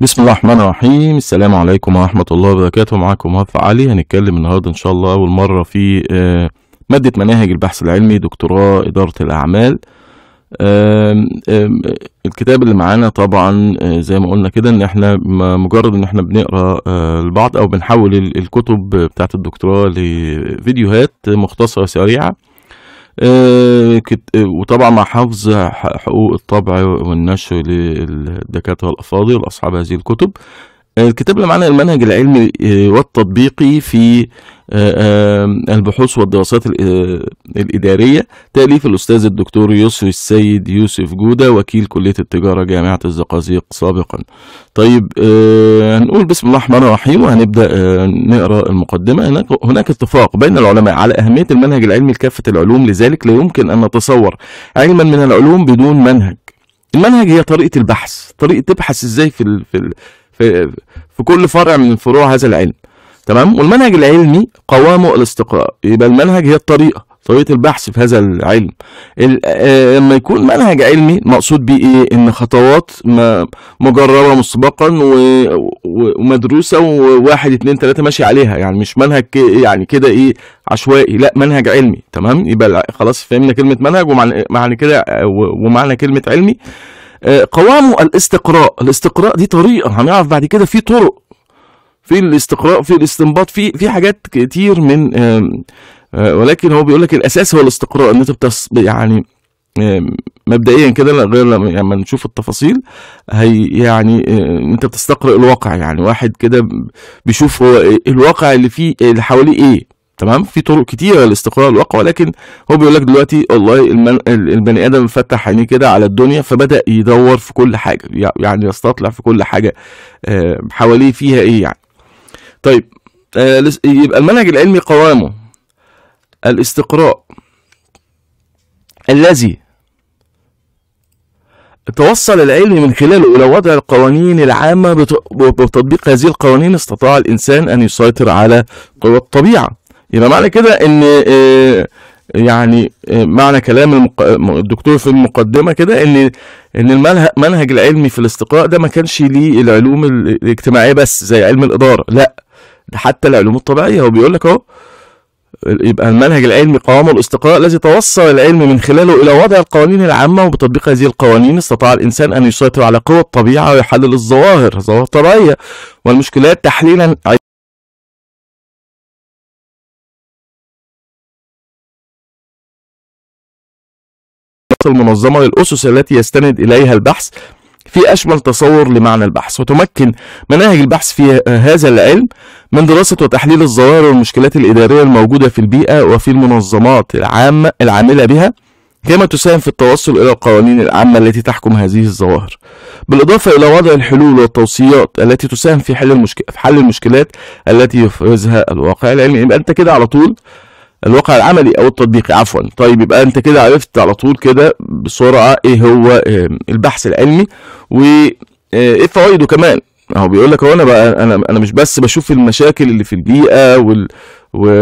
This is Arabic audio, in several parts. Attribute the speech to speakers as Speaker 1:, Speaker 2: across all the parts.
Speaker 1: بسم الله الرحمن الرحيم السلام عليكم ورحمة الله وبركاته معاكم مهف علي هنتكلم النهاردة إن شاء الله أول مرة في آه، مادة مناهج البحث العلمي دكتوراه إدارة الأعمال الكتاب اللي معانا طبعا آه، زي ما قلنا كده ان احنا مجرد ان احنا بنقرا آه، البعض او بنحول الكتب بتاعت الدكتوراه لفيديوهات مختصره سريعه آه، آه، وطبعا مع حفظ حقوق الطبع والنشر للدكاتره الافاضل واصحاب هذه الكتب الكتاب اللي معانا المنهج العلمي آه، والتطبيقي في آه، آه، البحوث والدراسات الإدارية تأليف الأستاذ الدكتور يسري السيد يوسف جودة وكيل كلية التجارة جامعة الزقازيق سابقا طيب هنقول بسم الله الرحمن الرحيم وهنبدأ نقرأ المقدمة هناك, هناك اتفاق بين العلماء على أهمية المنهج العلمي لكافة العلوم لذلك لا يمكن أن نتصور علما من العلوم بدون منهج المنهج هي طريقة البحث طريقة تبحث ازاي في في في في كل فرع من فروع هذا العلم تمام والمنهج العلمي قوامه الاستقراء يبقى المنهج هي الطريقه طريقه البحث في هذا العلم آه، لما يكون منهج علمي مقصود بيه ايه ان خطوات مجربه مسبقا ومدروسه وواحد اتنين تلاته ماشي عليها يعني مش منهج يعني كده ايه عشوائي لا منهج علمي تمام يبقى خلاص فهمنا كلمه منهج ومعنى كده ومعنى كلمه علمي آه، قوامه الاستقراء الاستقراء دي طريقه هنعرف بعد كده في طرق في الاستقراء في الاستنباط في في حاجات كتير من آه، ولكن هو بيقول لك الاساس هو الاستقراء ان انت بتص... يعني مبدئيا كده غير لما يعني نشوف التفاصيل هي يعني آه، انت بتستقرئ الواقع يعني واحد كده بيشوف هو إيه، الواقع اللي فيه اللي حواليه ايه تمام في طرق كتيره لاستقرار الواقع ولكن هو بيقول لك دلوقتي والله البني ادم فتح عينيه كده على الدنيا فبدا يدور في كل حاجه يعني يستطلع في كل حاجه آه، حواليه فيها ايه يعني طيب آه، يبقى المنهج العلمي قوامه الاستقراء الذي توصل العلم من خلاله إلى وضع القوانين العامة وتطبيق هذه القوانين استطاع الإنسان أن يسيطر على قوى الطبيعة يبقى معنى كده ان آه، يعني آه، معنى كلام الدكتور في المقدمه كده ان ان المنهج العلمي في الاستقراء ده ما كانش ليه العلوم الاجتماعيه بس زي علم الاداره لا ده حتى العلوم الطبيعيه هو بيقول لك اهو يبقى المنهج العلمي قوامه الاستقراء الذي توصل العلم من خلاله الى وضع القوانين العامه وبتطبيق هذه القوانين استطاع الانسان ان يسيطر على قوى الطبيعه ويحلل الظواهر الظواهر الطبيعيه والمشكلات تحليلا المنظمة للأسس التي يستند إليها البحث في أشمل تصور لمعنى البحث وتمكن مناهج البحث في هذا العلم من دراسة وتحليل الظواهر والمشكلات الإدارية الموجودة في البيئة وفي المنظمات العامة العاملة بها كما تساهم في التوصل إلى القوانين العامة التي تحكم هذه الظواهر بالإضافة إلى وضع الحلول والتوصيات التي تساهم في حل, المشك... في حل المشكلات التي يفرزها الواقع العلمي يبقى أنت كده على طول الواقع العملي او التطبيقي عفوا طيب يبقى انت كده عرفت على طول كده بسرعه ايه هو البحث العلمي وايه آه، فوائده كمان اهو بيقول لك هو انا بقى انا انا مش بس بشوف المشاكل اللي في البيئه وال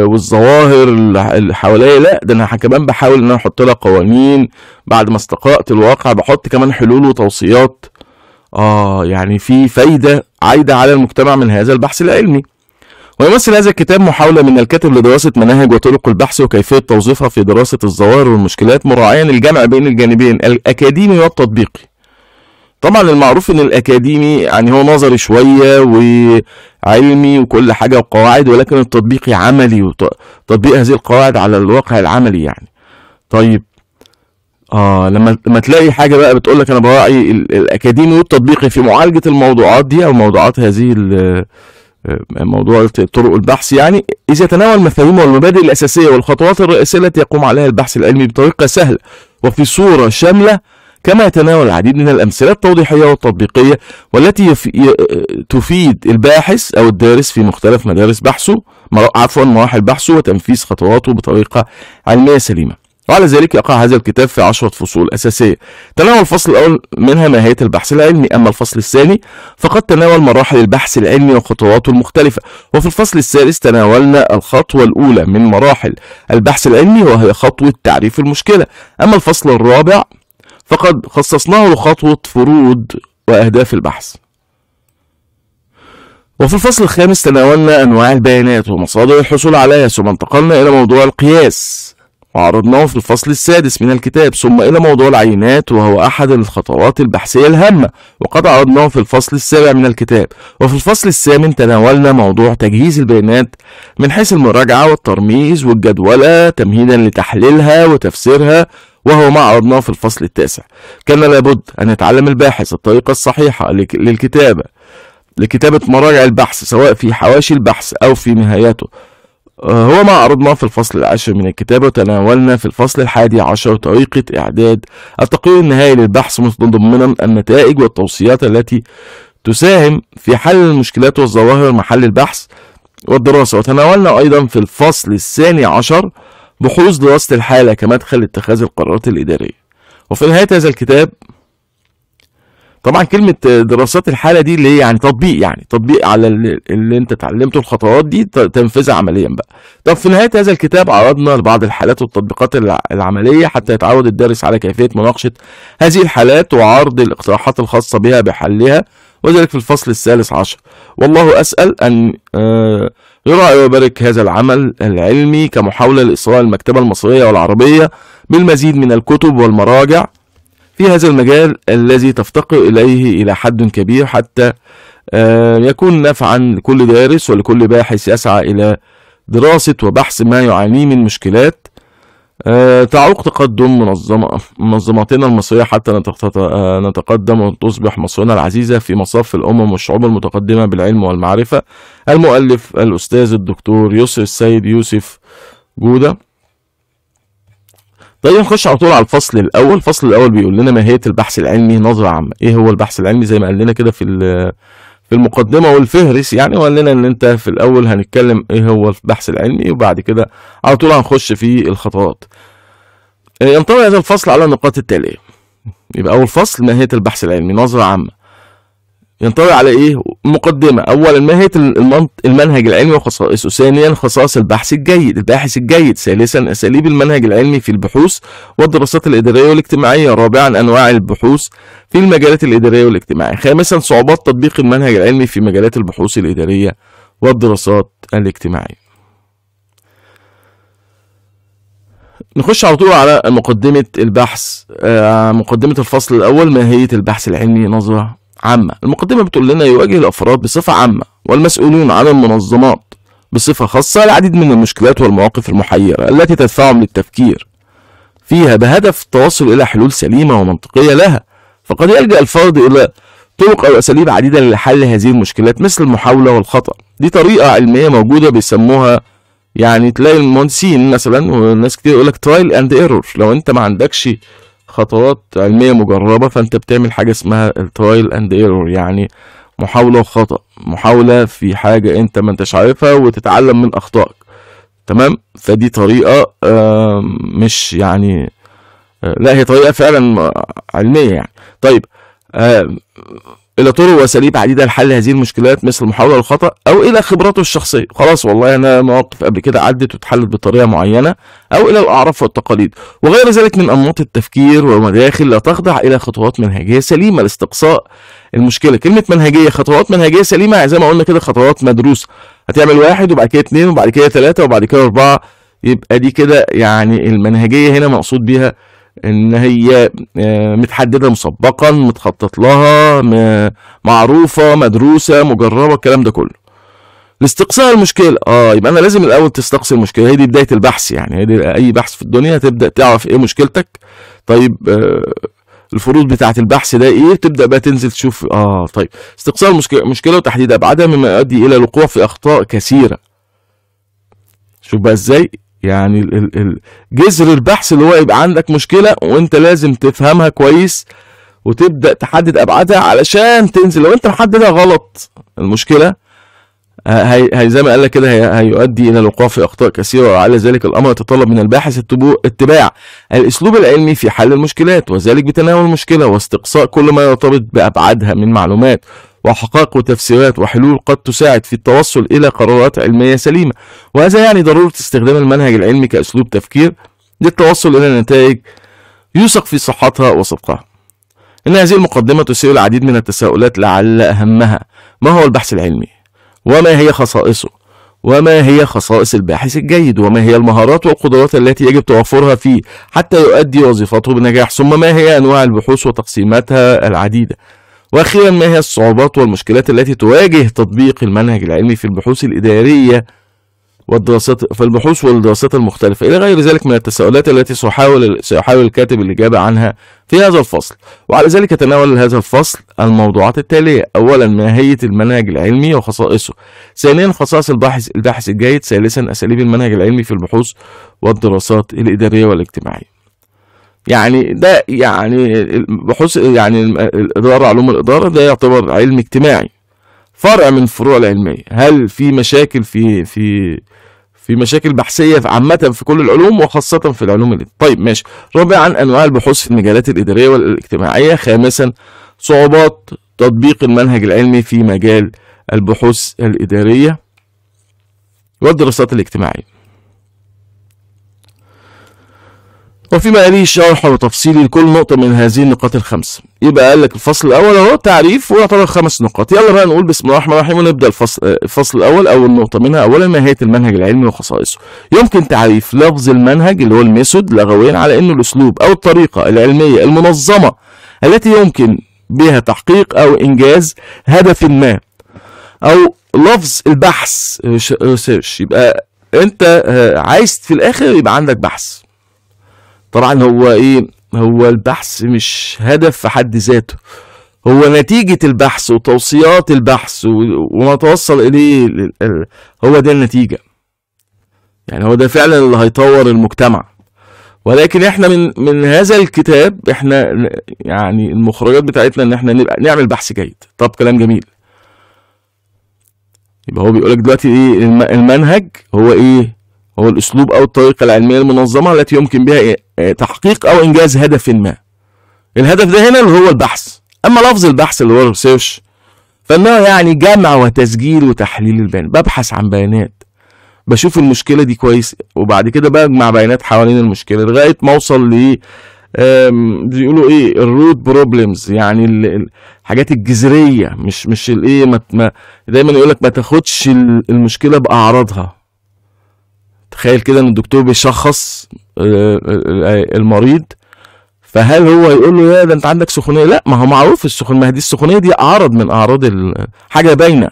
Speaker 1: والظواهر اللي حواليا لا ده انا كمان بحاول ان انا احط لها قوانين بعد ما استقرأت الواقع بحط كمان حلول وتوصيات اه يعني في فايده عايده على المجتمع من هذا البحث العلمي ويمثل هذا الكتاب محاولة من الكاتب لدراسة مناهج وطرق البحث وكيفية توظيفها في دراسة الظواهر والمشكلات مراعيا الجمع بين الجانبين الأكاديمي والتطبيقي طبعا المعروف ان الاكاديمي يعني هو نظري شويه وعلمي وكل حاجه وقواعد ولكن التطبيقي عملي وتطبيق هذه القواعد على الواقع العملي يعني طيب اه لما لما تلاقي حاجه بقى بتقول لك انا براعي الاكاديمي والتطبيقي في معالجه الموضوعات دي او موضوعات هذه موضوع طرق البحث يعني اذا تناول مفاهيم والمبادئ الأساسية والخطوات الرئيسية التي يقوم عليها البحث العلمي بطريقة سهلة وفي صورة شاملة كما يتناول العديد من الأمثلة التوضيحية والتطبيقية والتي تفيد الباحث أو الدارس في مختلف مدارس بحثه عفوا مراحل بحثه وتنفيذ خطواته بطريقة علمية سليمة وعلى ذلك يقع هذا الكتاب في عشرة فصول أساسية تناول الفصل الأول منها نهاية البحث العلمي أما الفصل الثاني فقد تناول مراحل البحث العلمي وخطواته المختلفة وفي الفصل الثالث تناولنا الخطوة الأولى من مراحل البحث العلمي وهي خطوة تعريف المشكلة أما الفصل الرابع فقد خصصناه لخطوة فروض وأهداف البحث وفي الفصل الخامس تناولنا أنواع البيانات ومصادر الحصول عليها ثم انتقلنا إلى موضوع القياس وعرضناه في الفصل السادس من الكتاب ثم إلى موضوع العينات وهو أحد الخطوات البحثية الهامة وقد عرضناه في الفصل السابع من الكتاب وفي الفصل الثامن تناولنا موضوع تجهيز البيانات من حيث المراجعة والترميز والجدولة تمهيدا لتحليلها وتفسيرها وهو ما عرضناه في الفصل التاسع كان لابد أن يتعلم الباحث الطريقة الصحيحة للكتابة لكتابة مراجع البحث سواء في حواشي البحث أو في نهايته آه، هو ما عرضناه في الفصل العاشر من الكتاب وتناولنا في الفصل الحادي عشر طريقة إعداد التقرير النهائي للبحث متضمنا النتائج والتوصيات التي تساهم في حل المشكلات والظواهر محل البحث والدراسة وتناولنا أيضا في الفصل الثاني عشر بحوث دراسة الحالة كمدخل لاتخاذ القرارات الإدارية وفي نهاية هذا الكتاب طبعا كلمه دراسات الحاله دي اللي هي يعني تطبيق يعني تطبيق على اللي انت اتعلمته الخطوات دي تنفذها عمليا بقى طب في نهايه هذا الكتاب عرضنا لبعض الحالات والتطبيقات العمليه حتى يتعود الدارس على كيفيه مناقشه هذه الحالات وعرض الاقتراحات الخاصه بها بحلها وذلك في الفصل الثالث عشر والله اسال ان آه، يرعى يراعي ويبارك هذا العمل العلمي كمحاولة لإصلاح المكتبة المصرية والعربية بالمزيد من الكتب والمراجع في هذا المجال الذي تفتقر إليه إلى حد كبير حتى آه، يكون نفعا لكل دارس ولكل باحث يسعى إلى دراسة وبحث ما يعانيه من مشكلات آه، تعوق تقدم منظمة منظماتنا المصرية حتى آه، نتقدم وتصبح مصرنا العزيزة في مصاف الأمم والشعوب المتقدمة بالعلم والمعرفة المؤلف الأستاذ الدكتور يسر السيد يوسف جودة طيب نخش على طول على الفصل الاول الفصل الاول بيقول لنا ماهيه البحث العلمي نظره عامه ايه هو البحث العلمي زي ما قال لنا كده في في المقدمه والفهرس يعني وقال لنا ان انت في الاول هنتكلم ايه هو البحث العلمي وبعد كده على طول هنخش في الخطوات آه، ينطوي هذا الفصل على النقاط التاليه يبقى اول فصل ماهيه البحث العلمي نظره عامه ينطوي على ايه مقدمه اولا ماهيه المنهج العلمي وخصائصه ثانيا خصائص البحث الجيد الباحث الجيد ثالثا اساليب المنهج العلمي في البحوث والدراسات الاداريه والاجتماعيه رابعا انواع البحوث في المجالات الاداريه والاجتماعيه خامسا صعوبات تطبيق المنهج العلمي في مجالات البحوث الاداريه والدراسات الاجتماعيه نخش على طول على مقدمة البحث آه، مقدمة الفصل الأول ماهية البحث العلمي نظرة عامة المقدمة بتقول لنا يواجه الأفراد بصفة عامة والمسؤولون عن المنظمات بصفة خاصة العديد من المشكلات والمواقف المحيرة التي تدفعهم للتفكير فيها بهدف التوصل إلى حلول سليمة ومنطقية لها فقد يلجأ الفرد إلى طرق أو أساليب عديدة لحل هذه المشكلات مثل المحاولة والخطأ دي طريقة علمية موجودة بيسموها يعني تلاقي المهندسين مثلا وناس كتير يقول لك ترايل اند ايرور لو انت ما عندكش خطوات علمية مجربة فأنت بتعمل حاجة اسمها الترايل اند ايرور يعني محاولة وخطأ محاولة في حاجة أنت ما أنتش عارفها وتتعلم من أخطائك تمام فدي طريقة مش يعني آه، لا هي طريقة فعلا علمية يعني طيب آه، الى طرق واساليب عديده لحل هذه المشكلات مثل المحاوله والخطا او الى خبراته الشخصيه خلاص والله انا مواقف قبل كده عدت واتحلت بطريقه معينه او الى الاعراف والتقاليد وغير ذلك من انماط التفكير ومداخل لا تخضع الى خطوات منهجيه سليمه لاستقصاء المشكله كلمه منهجيه خطوات منهجيه سليمه زي ما قلنا كده خطوات مدروسه هتعمل واحد وبعد كده اثنين وبعد كده ثلاثه وبعد كده اربعه يبقى دي كده يعني المنهجيه هنا مقصود بيها ان هي آه، متحدده مسبقا متخطط لها معروفه مدروسه مجربه الكلام ده كله الاستقصاء المشكله اه يبقى انا لازم الاول تستقصي المشكله هي دي بدايه البحث يعني هي دي اي بحث في الدنيا تبدا تعرف ايه مشكلتك طيب آه الفروض بتاعه البحث ده ايه تبدا بقى تنزل تشوف اه طيب استقصاء المشكله وتحديد ابعادها مما يؤدي الى الوقوع في اخطاء كثيره شوف بقى ازاي يعني جذر البحث اللي هو يبقى عندك مشكله وانت لازم تفهمها كويس وتبدا تحدد ابعادها علشان تنزل لو انت محددها غلط المشكله هي, هي زي ما قال لك كده هي هيؤدي الى الوقوع في اخطاء كثيره وعلى ذلك الامر يتطلب من الباحث اتباع الاسلوب العلمي في حل المشكلات وذلك بتناول المشكله واستقصاء كل ما يرتبط بابعادها من معلومات وحقائق وتفسيرات وحلول قد تساعد في التوصل الى قرارات علميه سليمه وهذا يعني ضروره استخدام المنهج العلمي كاسلوب تفكير للتوصل الى نتائج يوثق في صحتها وصدقها إن هذه المقدمة تثير العديد من التساؤلات لعل أهمها ما هو البحث العلمي؟ وما هي خصائصه وما هي خصائص الباحث الجيد وما هي المهارات والقدرات التي يجب توفرها فيه حتى يؤدي وظيفته بنجاح ثم ما هي أنواع البحوث وتقسيماتها العديدة وأخيرا ما هي الصعوبات والمشكلات التي تواجه تطبيق المنهج العلمي في البحوث الإدارية والدراسات فالبحوث والدراسات المختلفة إلى غير ذلك من التساؤلات التي سيحاول سيحاول الكاتب الإجابة عنها في هذا الفصل وعلى ذلك تناول هذا الفصل الموضوعات التالية أولا ماهية المنهج العلمي وخصائصه ثانيا خصائص الباحث الباحث الجيد ثالثا أساليب المنهج العلمي في البحوث والدراسات الإدارية والاجتماعية يعني ده يعني بحوث يعني الإدارة علوم الإدارة ده يعتبر علم اجتماعي فرع من الفروع العلميه هل في مشاكل في في في مشاكل بحثيه عامه في كل العلوم وخاصه في العلوم اللي. طيب ماشي رابعا انواع البحوث في المجالات الاداريه والاجتماعيه خامسا صعوبات تطبيق المنهج العلمي في مجال البحوث الاداريه والدراسات الاجتماعيه وفيما يليه شرح وتفصيل لكل نقطة من هذه النقاط الخمس يبقى قال لك الفصل الأول أهو تعريف ويعتبر خمس نقاط يلا بقى نقول بسم الله الرحمن الرحيم ونبدأ الفصل آه، الفصل الأول أول نقطة منها أولا نهاية المنهج العلمي وخصائصه يمكن تعريف لفظ المنهج اللي هو الميثود لغويا على إنه الأسلوب أو الطريقة العلمية المنظمة التي يمكن بها تحقيق أو إنجاز هدف ما أو لفظ البحث ريسيرش آه، آه، يبقى أنت عايز في الآخر يبقى عندك بحث طبعا هو ايه هو البحث مش هدف في حد ذاته هو نتيجة البحث وتوصيات البحث وما توصل إليه هو ده النتيجة يعني هو ده فعلا اللي هيطور المجتمع ولكن احنا من من هذا الكتاب احنا يعني المخرجات بتاعتنا ان احنا نبقى نعمل بحث جيد طب كلام جميل يبقى هو بيقول لك دلوقتي ايه المنهج هو ايه هو الاسلوب او الطريقه العلميه المنظمه التي يمكن بها إيه، آه، تحقيق او انجاز هدف ما الهدف ده هنا اللي هو البحث اما لفظ البحث اللي هو الريسيرش فانه يعني جمع وتسجيل وتحليل البيانات ببحث عن بيانات بشوف المشكله دي كويس وبعد كده بجمع بيانات حوالين المشكله لغايه ما اوصل ل بيقولوا ايه الروت بروبلمز يعني الحاجات الجذريه مش مش الايه ما, دايما يقول لك ما تاخدش المشكله باعراضها تخيل كده ان الدكتور بيشخص المريض فهل هو يقول له يا ده انت عندك سخونيه لا ما هو معروف السخونيه ما هي دي السخونيه دي عرض من اعراض حاجه باينه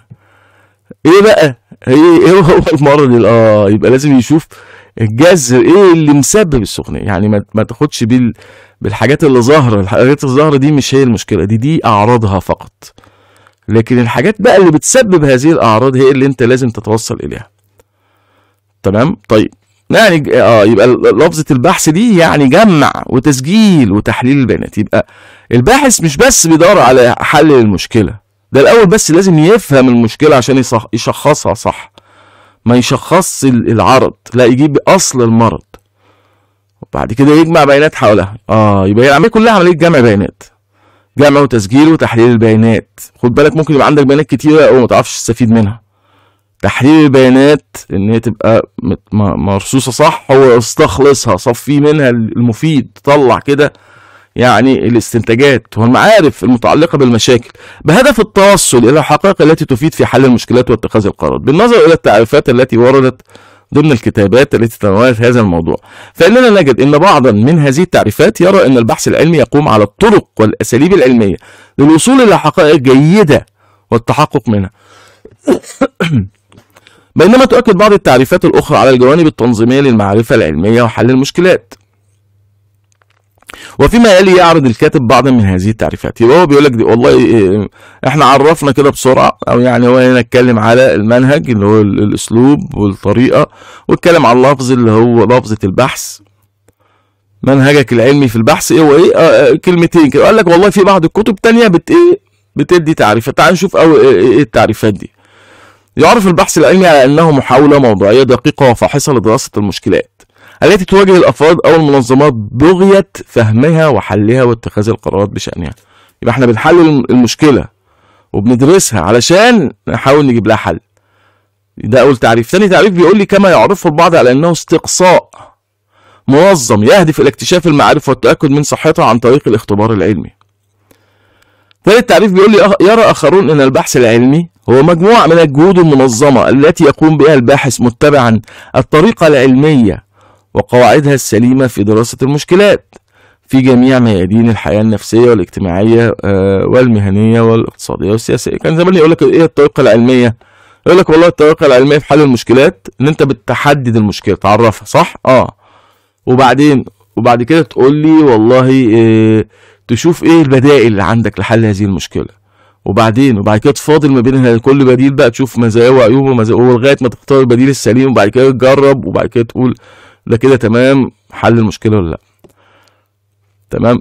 Speaker 1: ايه بقى ايه, إيه هو المرض اه يبقى لازم يشوف الجذر ايه اللي مسبب السخونيه يعني ما, ما تاخدش بال بالحاجات اللي ظاهره الحاجات الظاهره دي مش هي المشكله دي دي اعراضها فقط لكن الحاجات بقى اللي بتسبب هذه الاعراض هي اللي انت لازم تتوصل اليها تمام طيب يعني اه يبقى لفظه البحث دي يعني جمع وتسجيل وتحليل البيانات يبقى الباحث مش بس بيدور على حل المشكله ده الاول بس لازم يفهم المشكله عشان يشخصها صح ما يشخصش العرض لا يجيب اصل المرض وبعد كده يجمع بيانات حولها اه يبقى العمليه كلها عمليه جمع بيانات جمع وتسجيل وتحليل البيانات خد بالك ممكن يبقى عندك بيانات كتيره وما تعرفش تستفيد منها تحليل البيانات ان هي تبقى مرصوصه صح هو استخلصها صفي منها المفيد طلع كده يعني الاستنتاجات والمعارف المتعلقه بالمشاكل بهدف التوصل الى الحقائق التي تفيد في حل المشكلات واتخاذ القرارات بالنظر الى التعريفات التي وردت ضمن الكتابات التي تناولت هذا الموضوع فإننا نجد أن بعضا من هذه التعريفات يرى أن البحث العلمي يقوم على الطرق والأساليب العلمية للوصول إلى حقائق جيدة والتحقق منها بينما تؤكد بعض التعريفات الأخرى على الجوانب التنظيمية للمعرفة العلمية وحل المشكلات وفيما يلي يعرض الكاتب بعض من هذه التعريفات يبقى هو بيقول لك دي والله إيه احنا عرفنا كده بسرعه او يعني هو هنا اتكلم على المنهج اللي هو الاسلوب والطريقه واتكلم على اللفظ اللي هو لفظه البحث منهجك العلمي في البحث ايه هو ايه آه،, اه كلمتين كده قال لك والله في بعض الكتب تانية بت ايه بتدي تعريفات تعال نشوف إيه،, ايه التعريفات دي يعرف البحث العلمي على أنه محاولة موضوعية دقيقة وفاحصة لدراسة المشكلات التي تواجه الأفراد أو المنظمات بغية فهمها وحلها واتخاذ القرارات بشأنها يبقى احنا بنحلل المشكلة وبندرسها علشان نحاول نجيب لها حل ده أول تعريف ثاني تعريف بيقول لي كما يعرفه البعض على أنه استقصاء منظم يهدف إلى اكتشاف المعارف والتأكد من صحتها عن طريق الاختبار العلمي التعريف بيقول لي يرى آخرون أن البحث العلمي هو مجموعة من الجهود المنظمة التي يقوم بها الباحث متبعا الطريقة العلمية وقواعدها السليمة في دراسة المشكلات في جميع ميادين الحياة النفسية والاجتماعية آه، والمهنية والاقتصادية والسياسية كان زمان يقول لك إيه الطريقة العلمية يقول لك والله الطريقة العلمية في حل المشكلات إن أنت بتحدد المشكلة تعرفها صح؟ آه وبعدين وبعد كده تقول لي والله إيه تشوف ايه البدائل اللي عندك لحل هذه المشكله وبعدين وبعد كده تفاضل ما بين كل بديل بقى تشوف مزاياه وعيوبه ومزاياه لغايه ما تختار البديل السليم وبعد كده تجرب وبعد كده تقول ده كده تمام حل المشكله ولا لا تمام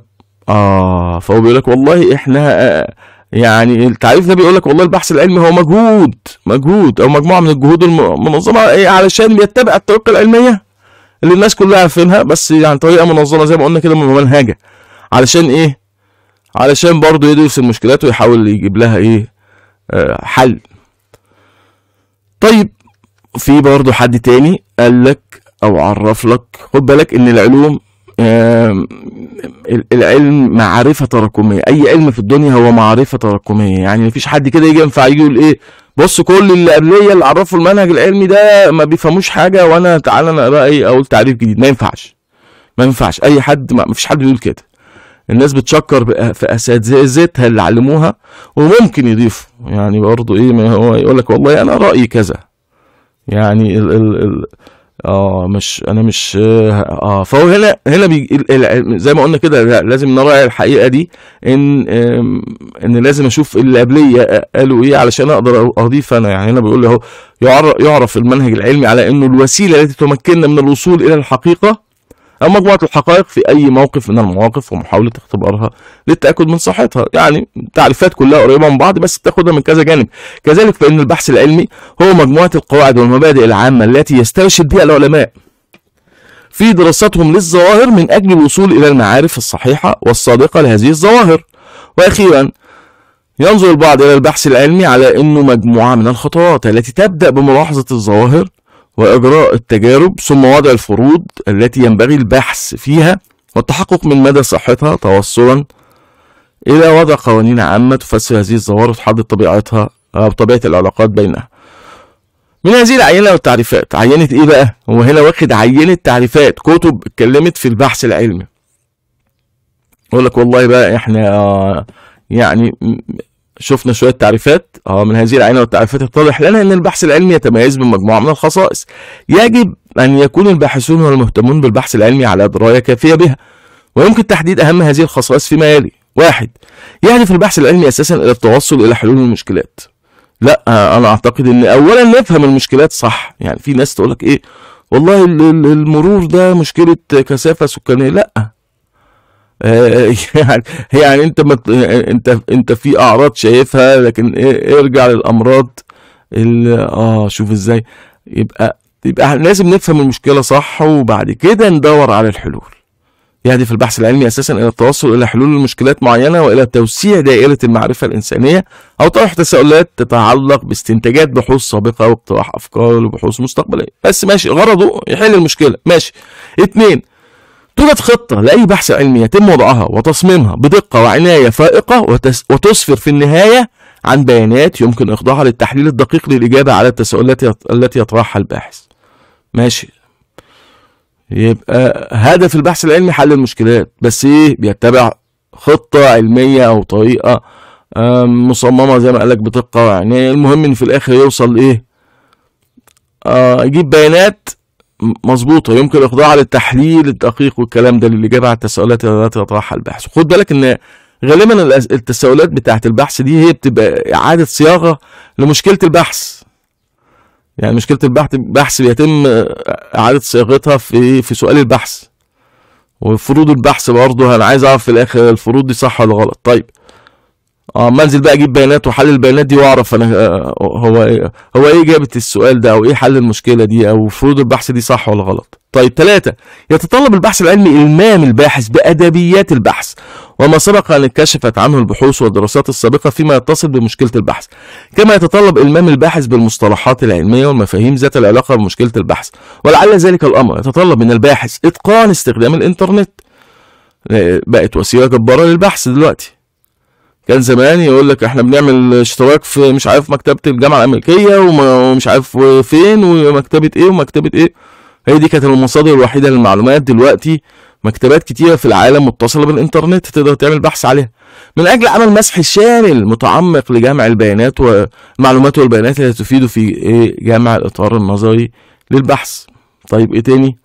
Speaker 1: اه فهو بيقول لك والله احنا يعني التعريف ده بيقول لك والله البحث العلمي هو مجهود مجهود او مجموعه من الجهود المنظمه ايه علشان بيتبع الطريقه العلميه اللي الناس كلها عارفينها بس يعني طريقه منظمه زي ما قلنا كده ممنهجه علشان ايه علشان برضه يدرس المشكلات ويحاول يجيب لها ايه آه حل طيب في برضه حد تاني قال لك او عرف لك خد بالك ان العلوم آه العلم معرفة تراكمية أي علم في الدنيا هو معرفة تراكمية يعني مفيش حد كده يجي ينفع يقول إيه بص كل اللي قبلية اللي عرفوا المنهج العلمي ده ما بيفهموش حاجة وأنا تعالى أنا بقى إيه أقول تعريف جديد ما ينفعش ما ينفعش أي حد ما مفيش حد بيقول كده الناس بتشكر في اساتذتها اللي علموها وممكن يضيفوا يعني برضه ايه ما هو يقول لك والله انا رايي كذا يعني ال ال ال اه مش انا مش آه،, اه فهو هنا هنا زي ما قلنا كده لازم نراعي الحقيقه دي ان ان لازم اشوف اللي قبليه قالوا ايه علشان اقدر اضيف انا يعني هنا بيقول لي اهو يعرف المنهج العلمي على انه الوسيله التي تمكننا من الوصول الى الحقيقه أو مجموعة الحقائق في أي موقف من المواقف ومحاولة اختبارها للتأكد من صحتها يعني التعريفات كلها قريبة من بعض بس تاخدها من كذا جانب كذلك فإن البحث العلمي هو مجموعة القواعد والمبادئ العامة التي يسترشد بها العلماء في دراستهم للظواهر من أجل الوصول إلى المعارف الصحيحة والصادقة لهذه الظواهر وأخيرا ينظر البعض إلى البحث العلمي على أنه مجموعة من الخطوات التي تبدأ بملاحظة الظواهر وإجراء التجارب ثم وضع الفروض التي ينبغي البحث فيها والتحقق من مدى صحتها توصلا إلى وضع قوانين عامة تفسر هذه الظواهر وتحدد طبيعتها أو آه، طبيعة العلاقات بينها. من هذه العينة والتعريفات عينة إيه بقى؟ هو هنا واخد عينة تعريفات كتب اتكلمت في البحث العلمي. يقول لك والله بقى إحنا آه، يعني شفنا شويه تعريفات اه من هذه العينه والتعريفات يتضح لنا ان البحث العلمي يتميز بمجموعه من الخصائص يجب ان يكون الباحثون والمهتمون بالبحث العلمي على درايه كافيه بها ويمكن تحديد اهم هذه الخصائص فيما يلي واحد يهدف البحث العلمي اساسا الى التوصل الى حلول المشكلات لا آه، انا اعتقد ان اولا نفهم المشكلات صح يعني في ناس تقول لك ايه والله المرور ده مشكله كثافه سكانيه لا آه، يعني يعني انت مت... انت انت في اعراض شايفها لكن إيه- ارجع للامراض اللي... اه شوف ازاي يبقى يبقى لازم نفهم المشكله صح وبعد كده ندور على الحلول يهدف البحث العلمي اساسا الى التوصل الى حلول لمشكلات معينه والى توسيع دائره المعرفه الانسانيه او طرح تساؤلات تتعلق باستنتاجات بحوث سابقه واقتراح افكار وبحوث مستقبليه بس ماشي غرضه يحل المشكله ماشي اثنين توجد خطة لأي بحث علمي يتم وضعها وتصميمها بدقة وعناية فائقة وتس... وتسفر في النهاية عن بيانات يمكن إخضاعها للتحليل الدقيق للإجابة على التساؤلات التي يطرحها الباحث. ماشي. يبقى هدف البحث العلمي حل المشكلات بس إيه بيتبع خطة علمية أو طريقة مصممة زي ما قالك بدقة وعناية المهم إن في الآخر يوصل إيه؟ أجيب آه، بيانات مظبوطة يمكن إخضاعها للتحليل الدقيق والكلام ده للإجابة على التساؤلات التي يطرحها البحث خد بالك إن غالبا التساؤلات بتاعة البحث دي هي بتبقى إعادة صياغة لمشكلة البحث يعني مشكلة البحث بحث بيتم إعادة صياغتها في في سؤال البحث وفروض البحث برضه أنا عايز أعرف في الآخر الفروض دي صح ولا غلط طيب اه منزل بقى اجيب بيانات واحلل البيانات دي واعرف انا آه، هو إيه هو ايه اجابه السؤال ده او ايه حل المشكله دي او فروض البحث دي صح ولا غلط طيب ثلاثة يتطلب البحث العلمي إلمام الباحث بأدبيات البحث وما سبق أن كشفت عنه البحوث والدراسات السابقة فيما يتصل بمشكلة البحث كما يتطلب إلمام الباحث بالمصطلحات العلمية والمفاهيم ذات العلاقة بمشكلة البحث ولعل ذلك الأمر يتطلب من الباحث إتقان استخدام الإنترنت آه، بقت وسيلة جبارة للبحث دلوقتي كان زمان يقول لك احنا بنعمل اشتراك في مش عارف مكتبه الجامعه الامريكيه ومش عارف فين ومكتبه ايه ومكتبه ايه هي دي كانت المصادر الوحيده للمعلومات دلوقتي مكتبات كتيره في العالم متصله بالانترنت تقدر تعمل بحث عليها من اجل عمل مسح شامل متعمق لجمع البيانات والمعلومات والبيانات اللي تفيده في ايه جمع الاطار النظري للبحث طيب ايه تاني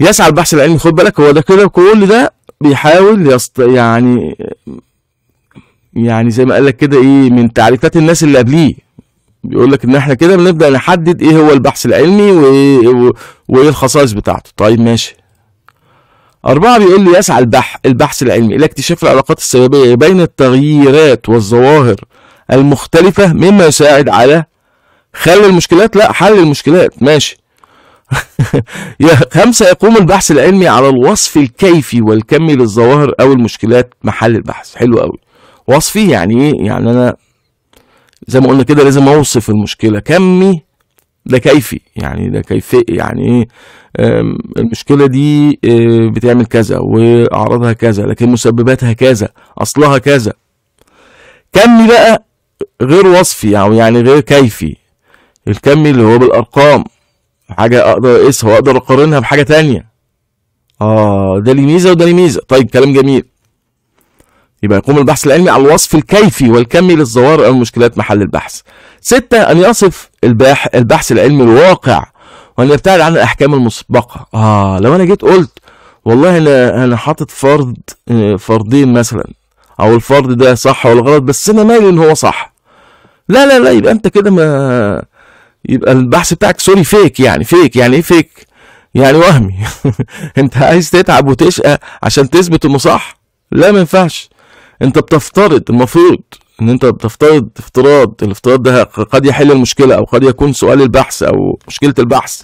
Speaker 1: يسعى البحث العلمي خد بالك هو ده كده كل ده بيحاول يست... يعني يعني زي ما قال لك كده ايه من تعريفات الناس اللي قبليه بيقول لك ان احنا كده بنبدا نحدد ايه هو البحث العلمي وايه وايه الخصائص بتاعته طيب ماشي أربعة بيقول لي يسعى البحث البحث العلمي إلى اكتشاف العلاقات السببية بين التغييرات والظواهر المختلفة مما يساعد على خل المشكلات لا حل المشكلات ماشي خمسة يقوم البحث العلمي على الوصف الكيفي والكمي للظواهر أو المشكلات محل البحث حلو أوي وصفي يعني ايه يعني انا زي ما قلنا كده لازم اوصف المشكله كمي ده كيفي يعني ده كيفي يعني ايه المشكله دي آه، بتعمل كذا واعراضها كذا لكن مسبباتها كذا اصلها كذا كمي بقى غير وصفي او يعني, يعني غير كيفي الكمي اللي هو بالارقام حاجه اقدر اقيسها واقدر اقارنها بحاجه تانية اه ده ليه ميزه وده ليه ميزه طيب كلام جميل يبقى يقوم البحث العلمي على الوصف الكيفي والكمي للظواهر أو مشكلات محل البحث ستة أن يصف البحث العلمي الواقع وأن يبتعد عن الأحكام المسبقة آه لو أنا جيت قلت والله أنا أنا حاطط فرض آه، فرضين مثلا أو الفرض ده صح ولا غلط بس أنا مايل إن هو صح لا لا لا يبقى أنت كده ما يبقى البحث بتاعك سوري فيك يعني فيك يعني إيه فيك؟ يعني وهمي انت عايز تتعب وتشقى عشان تثبت انه صح لا ما ينفعش انت بتفترض المفروض ان انت بتفترض افتراض الافتراض ده قد يحل المشكله او قد يكون سؤال البحث او مشكله البحث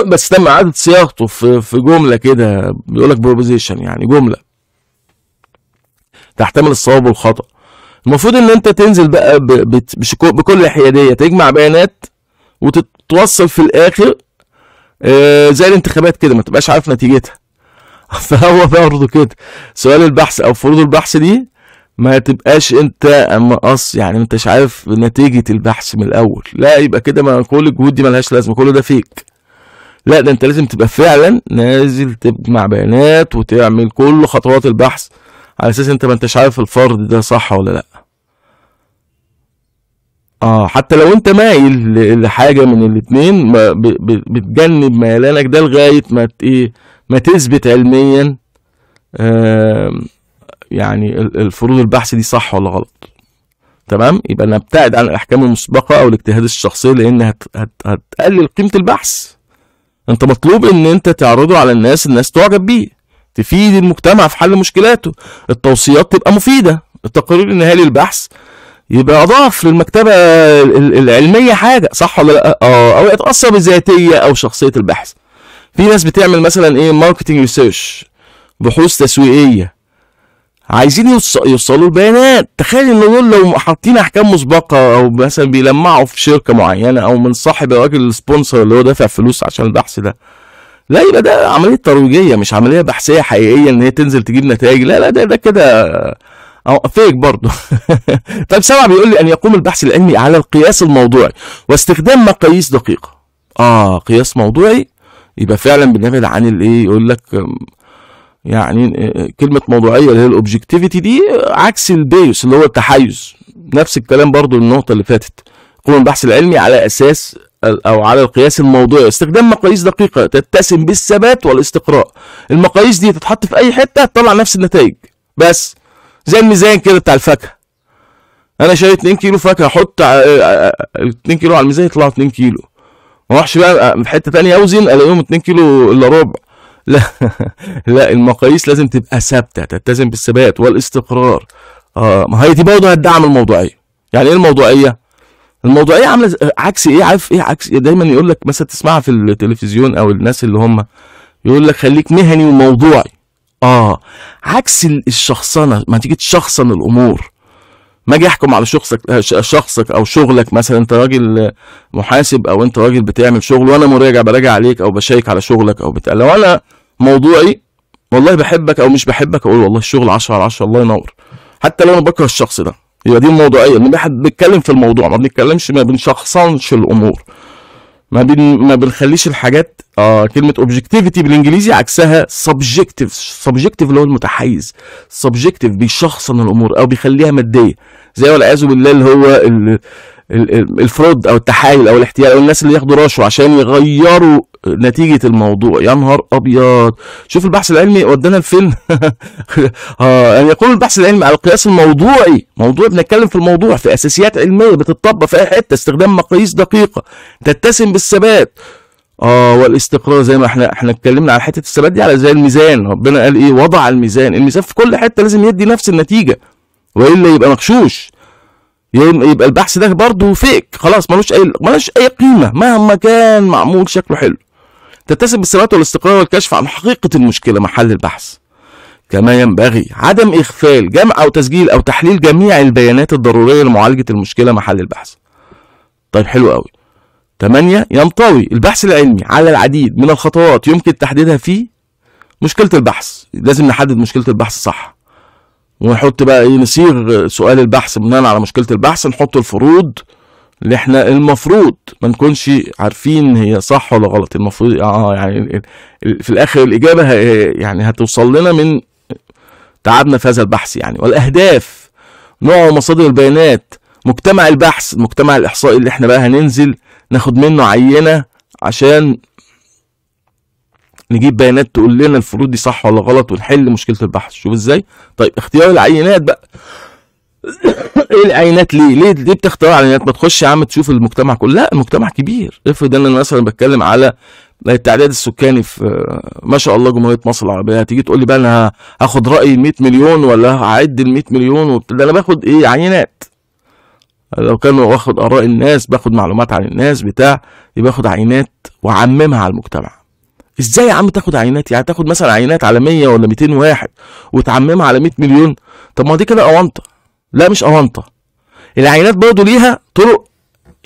Speaker 1: بس تم اعاده صياغته في في جمله كده بيقول لك بروبوزيشن يعني جمله تحتمل الصواب والخطا المفروض ان انت تنزل بقى بكل حياديه تجمع بيانات وتتوصل في الاخر آه، زي الانتخابات كده ما تبقاش عارف نتيجتها فهو برضه كده سؤال البحث او فروض البحث دي ما تبقاش انت مقص يعني ما انتش عارف نتيجه البحث من الاول لا يبقى كده ما كل الجهود دي ملهاش لازمه كل ده فيك لا ده انت لازم تبقى فعلا نازل تجمع بيانات وتعمل كل خطوات البحث على اساس انت ما انتش عارف الفرد ده صح ولا لا اه حتى لو انت مايل لحاجه من الاتنين بتجنب ميلانك ده لغايه ما ايه ما تثبت علميا يعني الفروض البحث دي صح ولا غلط تمام يبقى نبتعد عن الاحكام المسبقه او الاجتهاد الشخصي لان هت هت هتقلل قيمه البحث انت مطلوب ان انت تعرضه على الناس الناس تعجب بيه تفيد المجتمع في حل مشكلاته التوصيات تبقى مفيده التقرير النهائي للبحث يبقى اضاف للمكتبه العلميه حاجه صح ولا لا اه او يتاثر بذاتيه او شخصيه الباحث في ناس بتعمل مثلا ايه ماركتنج ريسيرش بحوث تسويقيه عايزين يوصلوا البيانات تخيل ان دول لو حاطين احكام مسبقه او مثلا بيلمعوا في شركه معينه او من صاحب الراجل السبونسر اللي هو دافع فلوس عشان البحث ده لا يبقى ده عمليه ترويجيه مش عمليه بحثيه حقيقيه ان هي تنزل تجيب نتائج لا لا ده ده كده أو فيك برضه طيب سبعة بيقول لي أن يقوم البحث العلمي على القياس الموضوعي واستخدام مقاييس دقيقة آه قياس موضوعي يبقى فعلا بنبعد عن الايه يقول لك يعني كلمة موضوعية اللي هي الأوبجكتيفيتي دي عكس البيوس اللي هو التحيز نفس الكلام برضو النقطة اللي فاتت قوم البحث العلمي على أساس أو على القياس الموضوعي استخدام مقاييس دقيقة تتسم بالثبات والاستقراء المقاييس دي تتحط في أي حتة تطلع نفس النتائج بس زي الميزان كده بتاع الفاكهة أنا شايل 2 كيلو فاكهة أحط 2 آه، آه، آه، كيلو على الميزان يطلعوا 2 كيلو ما اروحش بقى آه، في حته ثانيه اوزن الاقيهم 2 كيلو الا ربع لا لا المقاييس لازم تبقى ثابته تلتزم بالثبات والاستقرار اه ما هي دي برضه هتدعم الموضوعيه يعني ايه الموضوعيه الموضوعيه عامله عكس ايه عارف ايه عكس إيه دايما يقول لك مثلا تسمعها في التلفزيون او الناس اللي هم يقول لك خليك مهني وموضوعي اه عكس الشخصنه ما تيجي تشخصن الامور ما اجي احكم على شخصك آه، شخصك او شغلك مثلا انت راجل محاسب او انت راجل بتعمل شغل وانا مراجع براجع عليك او بشيك على شغلك او بتاع لو انا موضوعي والله بحبك او مش بحبك اقول والله الشغل 10 على 10 الله ينور حتى لو انا بكره الشخص ده يبقى دي الموضوعيه ان بنتكلم في الموضوع ما بنتكلمش ما بنشخصنش الامور ما بن ما بنخليش الحاجات اه كلمه اوبجكتيفيتي بالانجليزي عكسها سبجكتيف سبجكتيف اللي هو المتحيز سبجكتيف بيشخصن الامور او بيخليها ماديه زي والعياذ بالله اللي هو الفرود او التحايل او الاحتيال او الناس اللي ياخدوا رشوه عشان يغيروا نتيجه الموضوع يا نهار ابيض شوف البحث العلمي ودانا لفين اه يعني يقول البحث العلمي على القياس الموضوعي موضوع بنتكلم في الموضوع في اساسيات علميه بتطبق في اي حته استخدام مقاييس دقيقه تتسم بالثبات اه والاستقرار زي ما احنا احنا اتكلمنا على حته الثبات دي على زي الميزان ربنا قال ايه وضع الميزان الميزان في كل حته لازم يدي نفس النتيجه والا يبقى مغشوش يبقى البحث ده برضه فيك خلاص ملوش اي ملوش اي قيمه مهما كان معمول شكله حلو تتسم بالثبات والاستقرار والكشف عن حقيقه المشكله محل البحث كما ينبغي عدم اغفال جمع او تسجيل او تحليل جميع البيانات الضروريه لمعالجه المشكله محل البحث طيب حلو قوي ثمانية ينطوي البحث العلمي على العديد من الخطوات يمكن تحديدها في مشكله البحث لازم نحدد مشكله البحث صح ونحط بقى ايه نصيغ سؤال البحث بناء على مشكله البحث نحط الفروض اللي احنا المفروض ما نكونش عارفين هي صح ولا غلط المفروض اه, آه، يعني في الاخر الاجابه يعني هتوصل لنا من تعبنا في هذا البحث يعني والاهداف نوع ومصادر البيانات مجتمع البحث المجتمع الاحصائي اللي احنا بقى هننزل ناخد منه عينه عشان نجيب بيانات تقول لنا الفروض دي صح ولا غلط ونحل مشكله البحث شوف ازاي طيب اختيار العينات بقى ايه العينات ليه؟ ليه ليه بتختار عينات؟ ما تخش يا عم تشوف المجتمع كله، لا المجتمع كبير، افرض انا مثلا بتكلم على التعداد السكاني في ما شاء الله جمهوريه مصر العربيه، هتيجي تقول لي بقى انا هاخد راي 100 مليون ولا هعد ال 100 مليون وبتاع ده انا باخد ايه؟ عينات. لو كان واخد اراء الناس باخد معلومات عن الناس بتاع يبقى اخد عينات واعممها على المجتمع. ازاي يا عم تاخد عينات يعني تاخد مثلا عينات على 100 ولا 200 واحد وتعممها على 100 مليون طب ما دي كده اونطه لا مش اونطه العينات برضه ليها طرق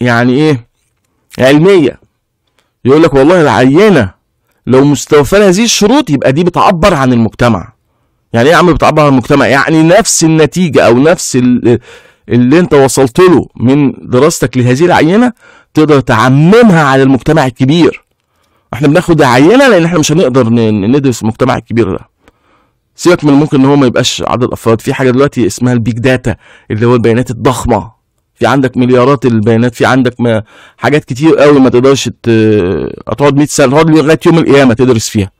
Speaker 1: يعني ايه علميه يقول لك والله العينه لو مستوفاه هذه الشروط يبقى دي بتعبر عن المجتمع يعني ايه يا عم بتعبر عن المجتمع يعني نفس النتيجه او نفس اللي انت وصلت له من دراستك لهذه العينه تقدر تعممها على المجتمع الكبير احنا بناخد عينه لان احنا مش هنقدر ندرس المجتمع الكبير ده سيبك من ممكن ان هو ما يبقاش عدد افراد في حاجه دلوقتي اسمها البيج داتا اللي هو البيانات الضخمه في عندك مليارات البيانات في عندك ما حاجات كتير قوي ما تقدرش هتقعد 100 سنه تقعد لغايه يوم القيامه تدرس فيها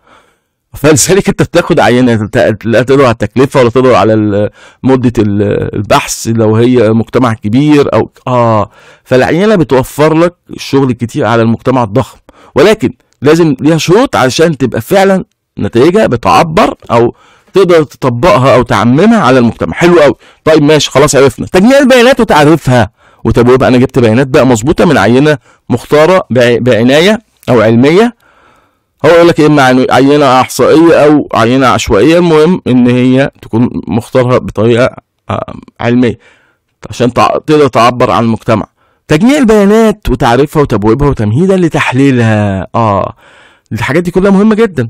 Speaker 1: فلذلك انت بتاخد عينه لا تقدر على التكلفه ولا تقدر على مده البحث لو هي مجتمع كبير او اه فالعينه بتوفر لك الشغل الكتير على المجتمع الضخم ولكن لازم ليها شروط عشان تبقى فعلا نتائجها بتعبر او تقدر تطبقها او تعممها على المجتمع حلو قوي طيب ماشي خلاص عرفنا تجميع البيانات وتعريفها بقى انا جبت بيانات بقى مظبوطه من عينه مختاره بعنايه او علميه هو يقول لك يا اما عينه احصائيه او عينه عشوائيه المهم ان هي تكون مختارها بطريقه آه، علميه عشان تقدر تعبر عن المجتمع تجميع البيانات وتعريفها وتبويبها وتمهيدا لتحليلها اه الحاجات دي كلها مهمه جدا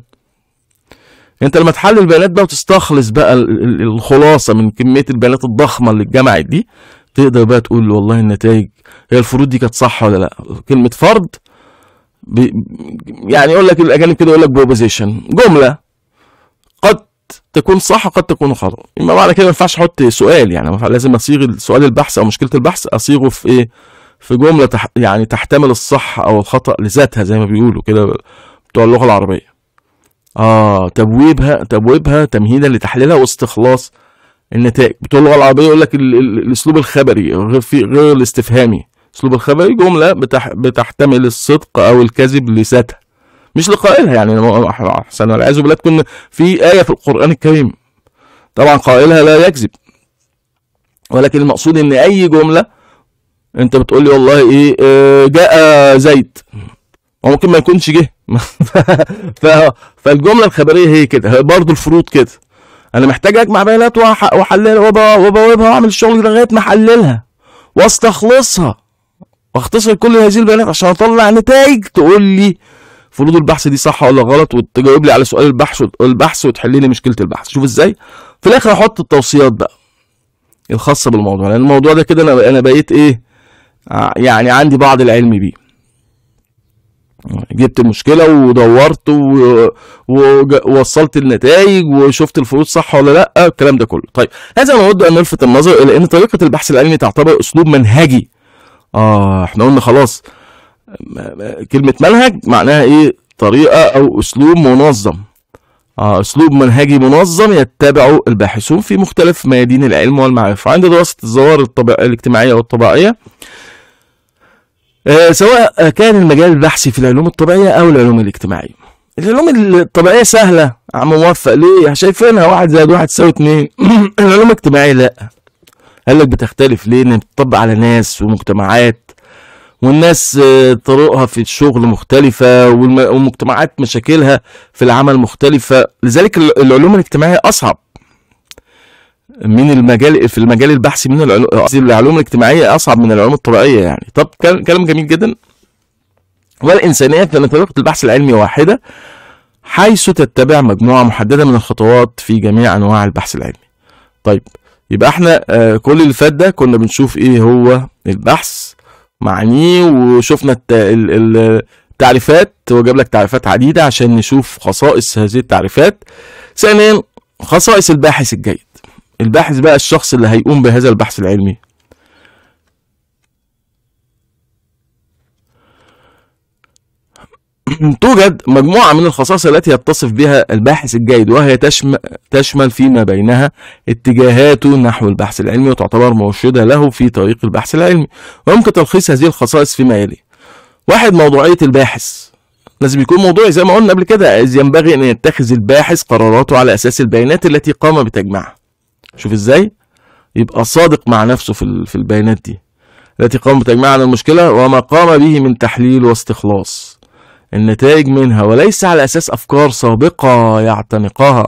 Speaker 1: انت لما تحلل البيانات بقى وتستخلص بقى الخلاصه من كميه البيانات الضخمه اللي اتجمعت دي تقدر بقى تقول والله النتائج هي الفروض دي كانت صح ولا لا كلمه فرض يعني يقول لك الاجانب كده يقول لك بروبوزيشن جمله قد تكون صح وقد تكون خطا يبقى معنى كده ما ينفعش احط سؤال يعني لازم اصيغ سؤال البحث او مشكله البحث اصيغه في ايه في جملة تح يعني تحتمل الصح أو الخطأ لذاتها زي ما بيقولوا كده بتوع اللغة العربية آه تبويبها تبويبها تمهيدا لتحليلها واستخلاص النتائج بتوع اللغة العربية يقول لك الأسلوب الخبري غير في غير الاستفهامي الأسلوب الخبري جملة بتح بتحتمل الصدق أو الكذب لذاتها مش لقائلها يعني أحسن والعياذ بالله تكون في آية في القرآن الكريم طبعا قائلها لا يكذب ولكن المقصود ان اي جمله انت بتقول لي والله ايه آه، جاء زيد ممكن ما يكونش جه فالجمله الخبريه هي كده برضه الفروض كده انا محتاج اجمع بيانات واحللها وابوابها واعمل الشغل لغايه ما احللها واستخلصها واختصر كل هذه البيانات عشان اطلع نتائج تقول لي فروض البحث دي صح ولا غلط وتجاوب لي على سؤال البحث البحث وتحل لي مشكله البحث شوف ازاي في الاخر احط التوصيات بقى الخاصه بالموضوع لان يعني الموضوع ده كده انا انا بقيت ايه آه، يعني عندي بعض العلم بيه جبت المشكلة ودورت ووصلت النتائج وشفت الفروض صح ولا لا الكلام ده كله طيب هذا اود أن نلفت النظر إلى أن طريقة البحث العلمي تعتبر أسلوب منهجي آه إحنا قلنا خلاص كلمة منهج معناها إيه طريقة أو أسلوب منظم آه أسلوب منهجي منظم يتبعه الباحثون في مختلف ميادين العلم والمعرفة عند دراسة الظواهر الطبيعية الاجتماعية والطبيعية آه، سواء كان المجال البحثي في العلوم الطبيعية أو العلوم الاجتماعية العلوم الطبيعية سهلة عم موفق ليه شايفينها واحد زائد واحد تساوي اتنين العلوم الاجتماعية لأ قال لك بتختلف ليه ان بتطبق على ناس ومجتمعات والناس آه، طرقها في الشغل مختلفة والمجتمعات مشاكلها في العمل مختلفة لذلك العلوم الاجتماعية أصعب من المجال في المجال البحثي من العلوم العلوم الاجتماعيه اصعب من العلوم الطبيعيه يعني طب كلام جميل جدا والانسانيه كانت طريقه البحث العلمي واحده حيث تتبع مجموعه محدده من الخطوات في جميع انواع البحث العلمي طيب يبقى احنا آه، كل اللي فات ده كنا بنشوف ايه هو البحث معنيه وشفنا التعريفات وجاب لك تعريفات عديده عشان نشوف خصائص هذه التعريفات ثانيا خصائص الباحث الجيد الباحث بقى الشخص اللي هيقوم بهذا البحث العلمي توجد مجموعة من الخصائص التي يتصف بها الباحث الجيد وهي تشمل, تشمل فيما بينها اتجاهاته نحو البحث العلمي وتعتبر مرشدة له في طريق البحث العلمي ويمكن تلخيص هذه الخصائص فيما يلي واحد موضوعية الباحث لازم يكون موضوعي زي ما قلنا قبل كده إذ ينبغي أن يتخذ الباحث قراراته على أساس البيانات التي قام بتجمعها شوف ازاي يبقى صادق مع نفسه في في البيانات دي التي قام بتجميعها على المشكله وما قام به من تحليل واستخلاص النتائج منها وليس على اساس افكار سابقه يعتنقها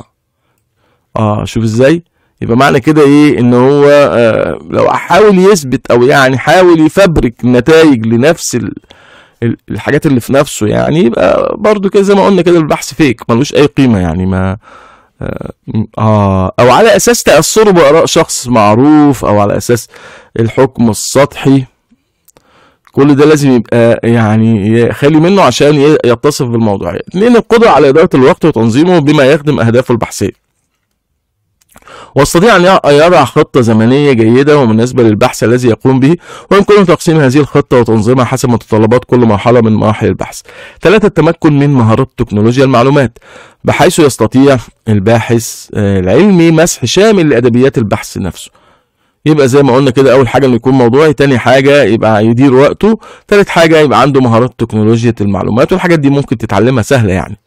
Speaker 1: اه شوف ازاي يبقى معنى كده ايه ان هو آه لو حاول يثبت او يعني حاول يفبرك نتائج لنفس ال الحاجات اللي في نفسه يعني يبقى برضو كده زي ما قلنا كده البحث فيك ملوش اي قيمه يعني ما آه،, آه أو على أساس تأثره بآراء شخص معروف أو على أساس الحكم السطحي كل ده لازم يبقى يعني خالي منه عشان يتصف بالموضوعية لأن القدرة على إدارة الوقت وتنظيمه بما يخدم أهدافه البحثية واستطيع أن يضع خطة زمنية جيدة ومناسبة للبحث الذي يقوم به ويمكنه تقسيم هذه الخطة وتنظيمها حسب متطلبات كل مرحلة من مراحل البحث ثلاثة التمكن من مهارات تكنولوجيا المعلومات بحيث يستطيع الباحث آه، العلمي مسح شامل لأدبيات البحث نفسه يبقى زي ما قلنا كده اول حاجه انه يكون موضوعي تاني حاجه يبقى يدير وقته ثالث حاجه يبقى عنده مهارات تكنولوجيا المعلومات والحاجات دي ممكن تتعلمها سهله يعني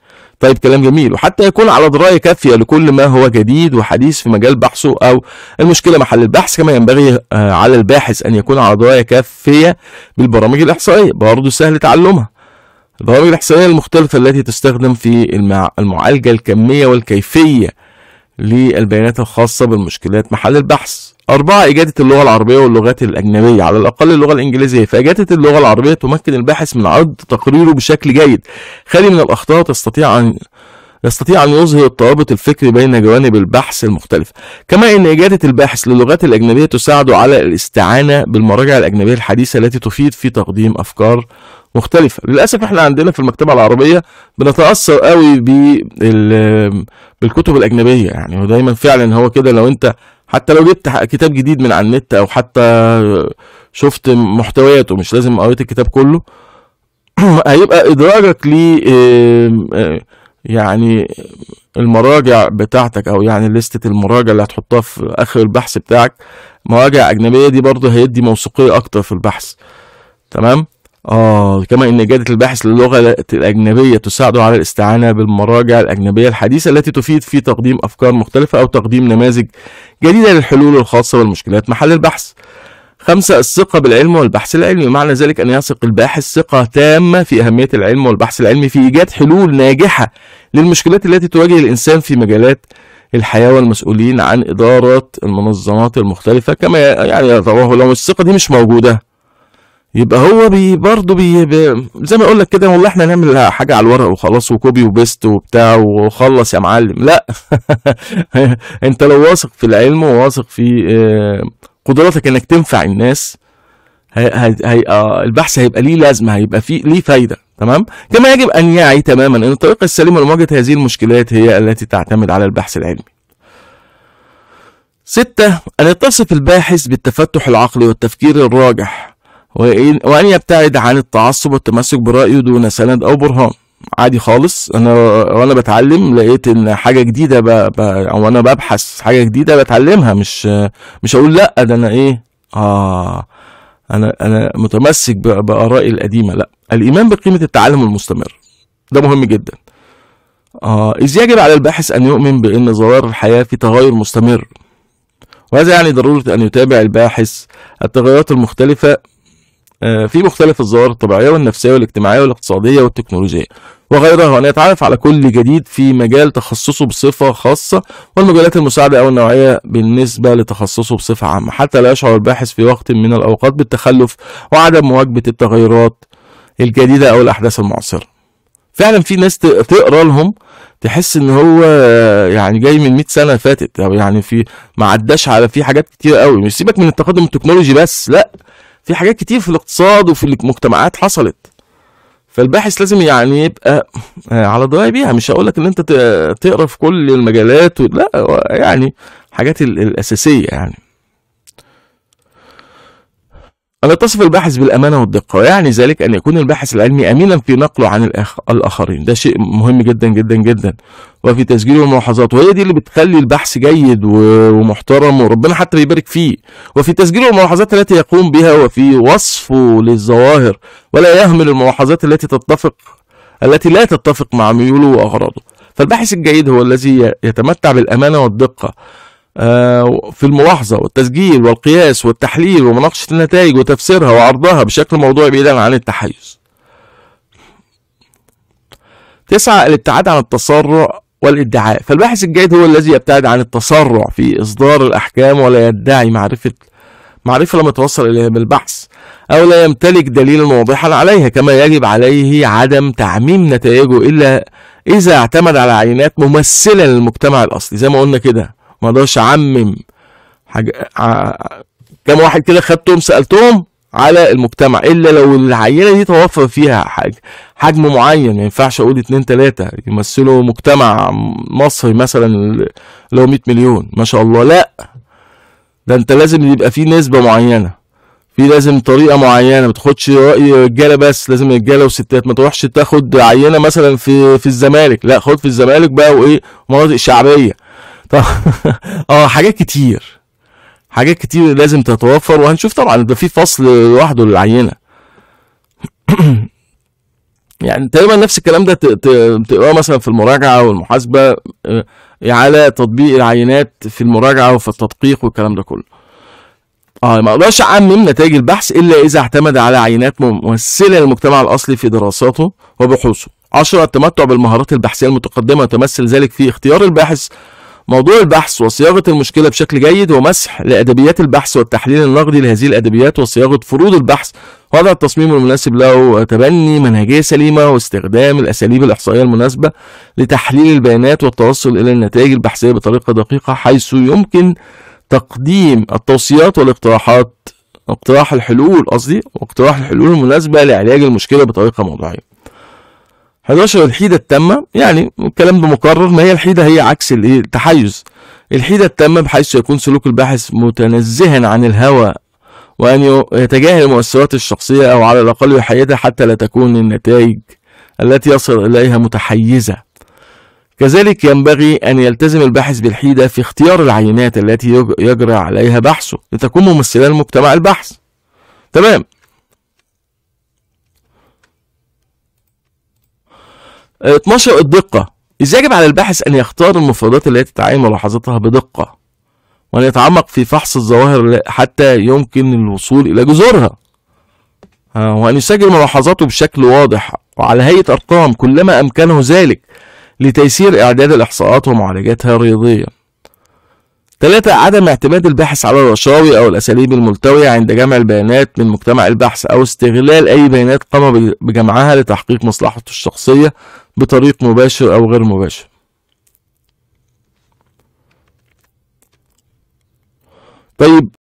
Speaker 1: طيب كلام جميل وحتى يكون على درايه كافيه لكل ما هو جديد وحديث في مجال بحثه او المشكله محل البحث كما ينبغي آه، على الباحث ان يكون على درايه كافيه بالبرامج الاحصائيه برضه سهل تعلمها البرامج الاحصائيه المختلفه التي تستخدم في المعالجه الكميه والكيفيه للبيانات الخاصة بالمشكلات محل البحث أربعة إجادة اللغة العربية واللغات الأجنبية على الأقل اللغة الإنجليزية فإجادة اللغة العربية تمكن الباحث من عرض تقريره بشكل جيد خالي من الأخطاء تستطيع أن يستطيع أن يظهر الترابط الفكري بين جوانب البحث المختلفة كما أن إجادة الباحث للغات الأجنبية تساعده على الاستعانة بالمراجع الأجنبية الحديثة التي تفيد في تقديم أفكار مختلفة للأسف احنا عندنا في المكتبة العربية بنتأثر قوي بالكتب الأجنبية يعني ودايما فعلا هو كده لو انت حتى لو جبت كتاب جديد من على النت او حتى شفت محتوياته مش لازم قريت الكتاب كله هيبقى إدراجك ل آه، يعني المراجع بتاعتك او يعني لستة المراجع اللي هتحطها في اخر البحث بتاعك مراجع اجنبية دي برضه هيدي موثوقية اكتر في البحث تمام آه كما إن جادة الباحث للغة الأجنبية تساعده على الاستعانة بالمراجع الأجنبية الحديثة التي تفيد في تقديم أفكار مختلفة أو تقديم نماذج جديدة للحلول الخاصة بالمشكلات محل البحث. خمسة الثقة بالعلم والبحث العلمي معنى ذلك أن يثق الباحث ثقة تامة في أهمية العلم والبحث العلمي في إيجاد حلول ناجحة للمشكلات التي تواجه الإنسان في مجالات الحياة والمسؤولين عن إدارة المنظمات المختلفة كما يعني لو الثقة دي مش موجودة يبقى هو بي برضه بي بي زي ما اقول لك كده والله احنا نعمل حاجه على الورق وخلاص وكوبي وبيست وبتاع وخلص يا معلم لا انت لو واثق في العلم وواثق في آه، قدراتك انك تنفع الناس هي هي البحث هيبقى ليه لازمه هيبقى فيه ليه فايده تمام كما يجب ان يعي تماما ان الطريقه السليمه لمواجهه هذه المشكلات هي التي تعتمد على البحث العلمي ستة أن يتصف الباحث بالتفتح العقلي والتفكير الراجح وأن يبتعد عن التعصب والتمسك برأيه دون سند أو برهان عادي خالص انا وانا بتعلم لقيت ان حاجه جديده ب... ب... او انا ببحث حاجه جديده بتعلمها مش مش هقول لا ده انا ايه اه انا انا متمسك ب... بارائي القديمه لا الايمان بقيمه التعلم المستمر ده مهم جدا آه إذ يجب على الباحث أن يؤمن بأن ظواهر الحياة في تغير مستمر وهذا يعني ضرورة أن يتابع الباحث التغيرات المختلفة آه، في مختلف الظواهر الطبيعية والنفسية والاجتماعية والاقتصادية والتكنولوجية وغيرها وأن يتعرف على كل جديد في مجال تخصصه بصفة خاصة والمجالات المساعدة أو النوعية بالنسبة لتخصصه بصفة عامة حتى لا يشعر الباحث في وقت من الأوقات بالتخلف وعدم مواكبة التغيرات الجديدة أو الأحداث المعاصرة فعلا في ناس تقرا لهم تحس ان هو يعني جاي من 100 سنه فاتت او يعني في ما عداش على في حاجات كتير قوي مش سيبك من التقدم التكنولوجي بس لا في حاجات كتير في الاقتصاد وفي المجتمعات حصلت فالباحث لازم يعني يبقى آه، على درايه بيها مش هقول لك ان انت تقرا في كل المجالات لا يعني الحاجات الاساسيه يعني أن يتصف الباحث بالأمانة والدقة ويعني ذلك أن يكون الباحث العلمي أمينا في نقله عن الأخ... الآخرين ده شيء مهم جدا جدا جدا وفي تسجيل الملاحظات وهي دي اللي بتخلي البحث جيد و... ومحترم وربنا حتى بيبارك فيه وفي تسجيل الملاحظات التي يقوم بها وفي وصفه للظواهر ولا يهمل الملاحظات التي تتفق التي لا تتفق مع ميوله وأغراضه فالباحث الجيد هو الذي يتمتع بالأمانة والدقة آه، في الملاحظة والتسجيل والقياس والتحليل ومناقشة النتائج وتفسيرها وعرضها بشكل موضوعي بعيدا عن التحيز تسعى الابتعاد عن التسرع والادعاء فالباحث الجيد هو الذي يبتعد عن التسرع في إصدار الأحكام ولا يدعي معرفة معرفة لم يتوصل إليها بالبحث أو لا يمتلك دليلا واضحا عليها كما يجب عليه عدم تعميم نتائجه إلا إذا اعتمد على عينات ممثلة للمجتمع الأصلي زي ما قلنا كده ما اقدرش اعمم حاجه كم واحد كده خدتهم سالتهم على المجتمع الا لو العينه دي توفر فيها حاجه حجم معين ما ينفعش اقول اتنين تلاته يمثلوا مجتمع مصري مثلا اللي هو 100 مليون ما شاء الله لا ده انت لازم يبقى فيه نسبه معينه في لازم طريقه معينه ما تاخدش راي رجاله بس لازم رجاله وستات ما تروحش تاخد عينه مثلا في في الزمالك لا خد في الزمالك بقى وايه مناطق شعبيه اه حاجات كتير حاجات كتير لازم تتوفر وهنشوف طبعا ده في فصل لوحده للعينه يعني تقريبا نفس الكلام ده بتقراه مثلا في المراجعه والمحاسبه آه، يعني على تطبيق العينات في المراجعه وفي التدقيق والكلام ده كله. اه ما اقدرش اعمم نتائج البحث الا اذا اعتمد على عينات ممثله للمجتمع الاصلي في دراساته وبحوثه. 10 التمتع بالمهارات البحثيه المتقدمه وتمثل ذلك في اختيار الباحث موضوع البحث وصياغة المشكلة بشكل جيد ومسح لأدبيات البحث والتحليل النقدي لهذه الأدبيات وصياغة فروض البحث وضع التصميم المناسب له وتبني منهجية سليمة واستخدام الأساليب الإحصائية المناسبة لتحليل البيانات والتوصل إلى النتائج البحثية بطريقة دقيقة حيث يمكن تقديم التوصيات والاقتراحات اقتراح الحلول قصدي واقتراح الحلول المناسبة لعلاج المشكلة بطريقة موضوعية 11 الحيده التامه يعني الكلام ده مكرر ما هي الحيده هي عكس الايه التحيز الحيده التامه بحيث يكون سلوك الباحث متنزها عن الهوى وأن يتجاهل المؤثرات الشخصية أو على الأقل يحيدها حتى لا تكون النتائج التي يصل إليها متحيزة كذلك ينبغي أن يلتزم الباحث بالحيدة في اختيار العينات التي يجرى عليها بحثه لتكون ممثلة لمجتمع البحث تمام 12 الدقة إذ يجب على الباحث أن يختار المفردات التي تعين ملاحظتها بدقة وأن يتعمق في فحص الظواهر حتى يمكن الوصول إلى جذورها وأن يسجل ملاحظاته بشكل واضح وعلى هيئة أرقام كلما أمكنه ذلك لتيسير إعداد الإحصاءات ومعالجتها رياضيًا ثلاثة عدم اعتماد الباحث على الرشاوي أو الأساليب الملتوية عند جمع البيانات من مجتمع البحث أو استغلال أي بيانات قام بجمعها لتحقيق مصلحته الشخصية بطريق مباشر أو غير مباشر طيب